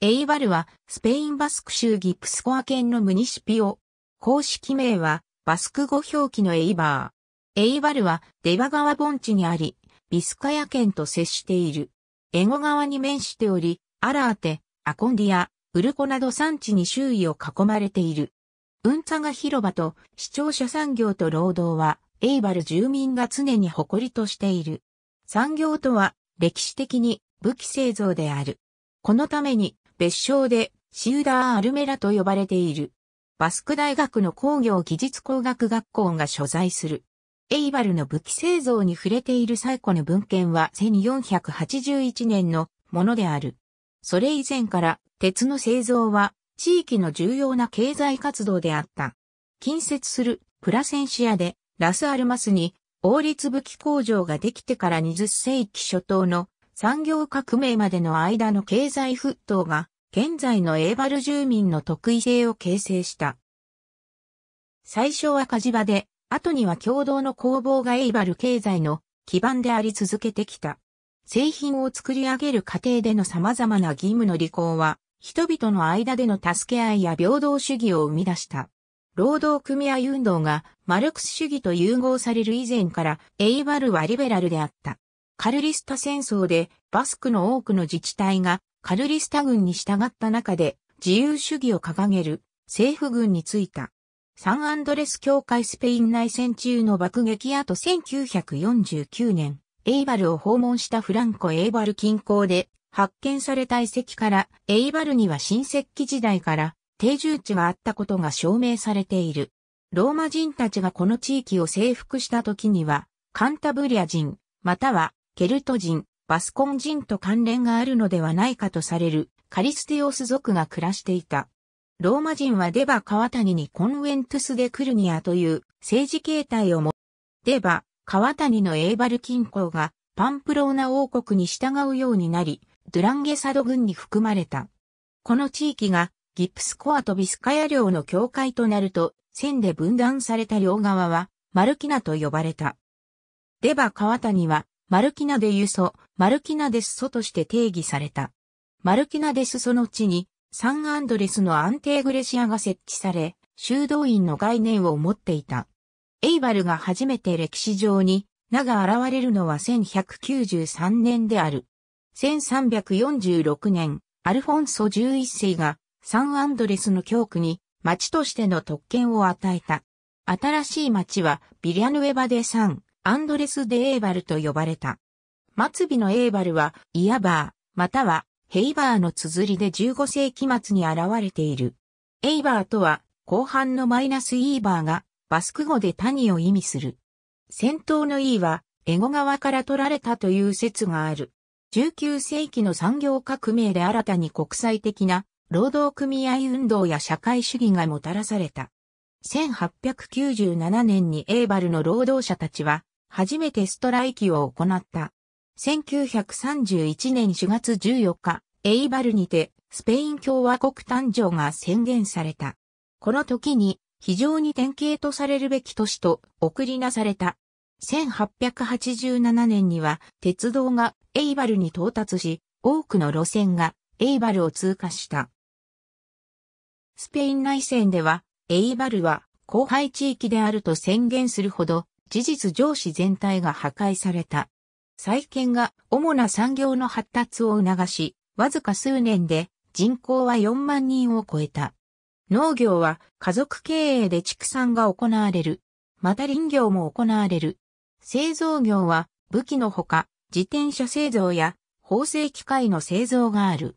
エイバルは、スペインバスク州ギプスコア県のムニシピオ。公式名は、バスク語表記のエイバー。エイバルは、デバ川盆地にあり、ビスカヤ県と接している。エゴ川に面しており、アラーテ、アコンディア、ウルコなど産地に周囲を囲まれている。ウンツァガ広場と視聴者産業と労働は、エイバル住民が常に誇りとしている。産業とは、歴史的に武器製造である。このために、別称でシウダー・アルメラと呼ばれている。バスク大学の工業技術工学学校が所在する。エイバルの武器製造に触れている最古の文献は1481年のものである。それ以前から鉄の製造は地域の重要な経済活動であった。近接するプラセンシアでラスアルマスに王立武器工場ができてから20世紀初頭の産業革命までの間の経済沸騰が、現在のエーバル住民の得意性を形成した。最初は火事場で、後には共同の工房がエイバル経済の基盤であり続けてきた。製品を作り上げる過程での様々な義務の履行は、人々の間での助け合いや平等主義を生み出した。労働組合運動がマルクス主義と融合される以前からエイバルはリベラルであった。カルリスタ戦争でバスクの多くの自治体がカルリスタ軍に従った中で自由主義を掲げる政府軍についた。サンアンドレス教会スペイン内戦中の爆撃後1949年、エイバルを訪問したフランコ・エイバル近郊で発見された遺跡からエイバルには新石器時代から定住地があったことが証明されている。ローマ人たちがこの地域を征服した時には、カンタブリア人、またはケルト人、バスコン人と関連があるのではないかとされるカリステオス族が暮らしていた。ローマ人はデバ川谷にコンウェントゥスでクルニアという政治形態をも、デバ川谷のエーバル近郊がパンプローナ王国に従うようになり、ドゥランゲサド軍に含まれた。この地域がギプスコアとビスカヤ領の境界となると、線で分断された両側はマルキナと呼ばれた。デバ川谷はマルキナデユソ、マルキナデスソとして定義された。マルキナデスソの地に、サンアンドレスの安定グレシアが設置され、修道院の概念を持っていた。エイバルが初めて歴史上に、名が現れるのは1193年である。1346年、アルフォンソ11世が、サンアンドレスの教区に、町としての特権を与えた。新しい町は、ビリアヌエバ・デ・サン、アンドレス・デ・エーバルと呼ばれた。末尾のエーバルは、イヤバー、または、ヘイバーの綴りで15世紀末に現れている。エイバーとは、後半のマイナスイーバーが、バスク語で谷を意味する。先頭の E は、エゴ側から取られたという説がある。19世紀の産業革命で新たに国際的な労働組合運動や社会主義がもたらされた。1897年にエーバルの労働者たちは初めてストライキを行った。1931年4月14日、エイバルにてスペイン共和国誕生が宣言された。この時に非常に典型とされるべき都市と送りなされた。1887年には鉄道がエイバルに到達し、多くの路線がエイバルを通過した。スペイン内戦では、エイバルは荒廃地域であると宣言するほど事実上司全体が破壊された。再建が主な産業の発達を促し、わずか数年で人口は4万人を超えた。農業は家族経営で畜産が行われる。また林業も行われる。製造業は武器のほか自転車製造や縫製機械の製造がある。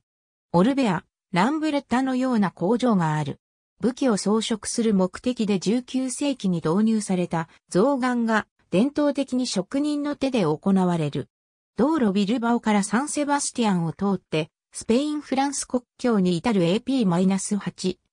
オルベア、ランブレッタのような工場がある。武器を装飾する目的で19世紀に導入された象眼が伝統的に職人の手で行われる。道路ビルバオからサンセバスティアンを通って、スペイン・フランス国境に至る AP-8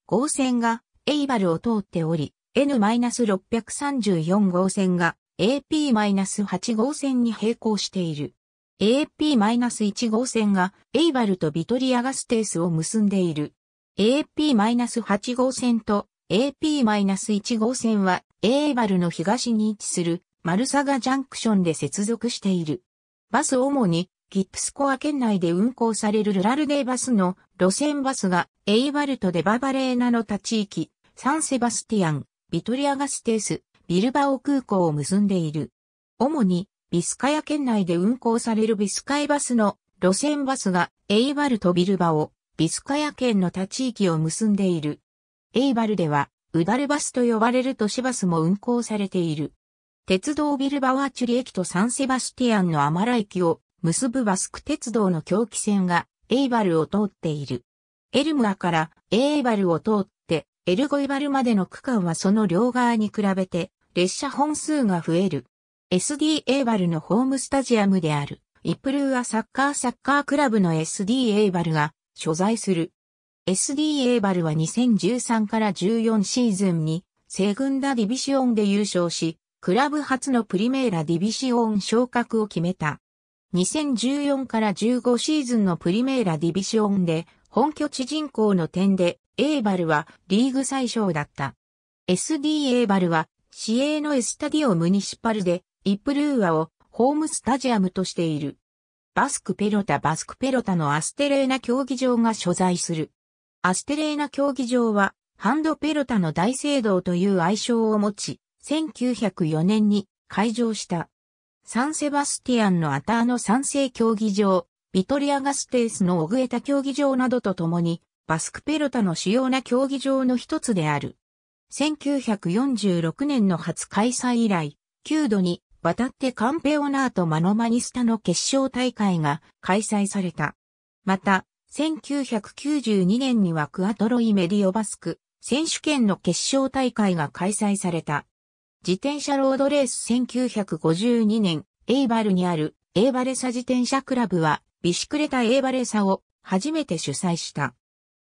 号線がエイバルを通っており、N-634 号線が AP-8 号線に並行している。AP-1 号線がエイバルとビトリアガステースを結んでいる。AP-8 号線と AP-1 号線はエバルの東に位置するマルサガジャンクションで接続している。バス主にギップスコア県内で運行されるルラルデーバスの路線バスがエイバルトデババレーナの他地域、サンセバスティアン、ビトリアガステース、ビルバオ空港を結んでいる。主にビスカヤ県内で運行されるビスカイバスの路線バスがエイバルトビルバオ、ビスカヤ県の他地域を結んでいる。エイバルでは、ウダルバスと呼ばれる都市バスも運行されている。鉄道ビルバワーチュリ駅とサンセバスティアンのアマラ駅を結ぶバスク鉄道の狂気線がエイバルを通っている。エルムアからエイバルを通ってエルゴイバルまでの区間はその両側に比べて列車本数が増える。SD エイバルのホームスタジアムであるイプルーアサッカーサッカークラブの SD エイバルが所在する。SD エバルは2013から14シーズンに、セグンダディビシオンで優勝し、クラブ初のプリメーラディビシオン昇格を決めた。2014から15シーズンのプリメーラディビシオンで、本拠地人口の点で、エーバルはリーグ最小だった。SD エバルは、市営のエスタディオムニシパルで、イップルーアをホームスタジアムとしている。バスクペロタバスクペロタのアステレーナ競技場が所在する。アステレーナ競技場は、ハンドペロタの大聖堂という愛称を持ち、1904年に開場した。サンセバスティアンのアターの賛成競技場、ビトリアガステースのオグエタ競技場などとともに、バスクペロタの主要な競技場の一つである。1946年の初開催以来、9度に渡ってカンペオナートマノマニスタの決勝大会が開催された。また、1992年にはクアトロイメディオバスク選手権の決勝大会が開催された。自転車ロードレース1952年、エイバルにあるエイバレサ自転車クラブはビシクレタエイバレサを初めて主催した。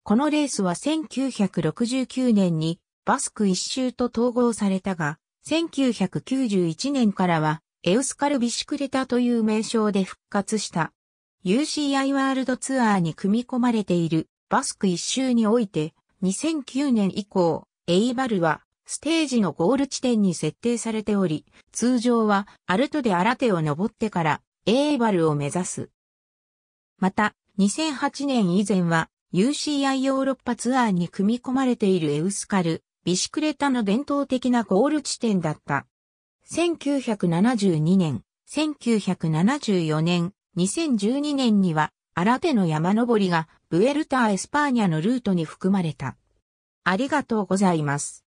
このレースは1969年にバスク一周と統合されたが、1991年からは、エウスカルビシクレタという名称で復活した。UCI ワールドツアーに組み込まれているバスク一周において、2009年以降、エイバルはステージのゴール地点に設定されており、通常はアルトでアラテを登ってからエイバルを目指す。また、2008年以前は UCI ヨーロッパツアーに組み込まれているエウスカル、ビシクレタの伝統的なゴール地点だった。1972年、1974年、2012年には、アラの山登りが、ブエルタ・エスパーニャのルートに含まれた。ありがとうございます。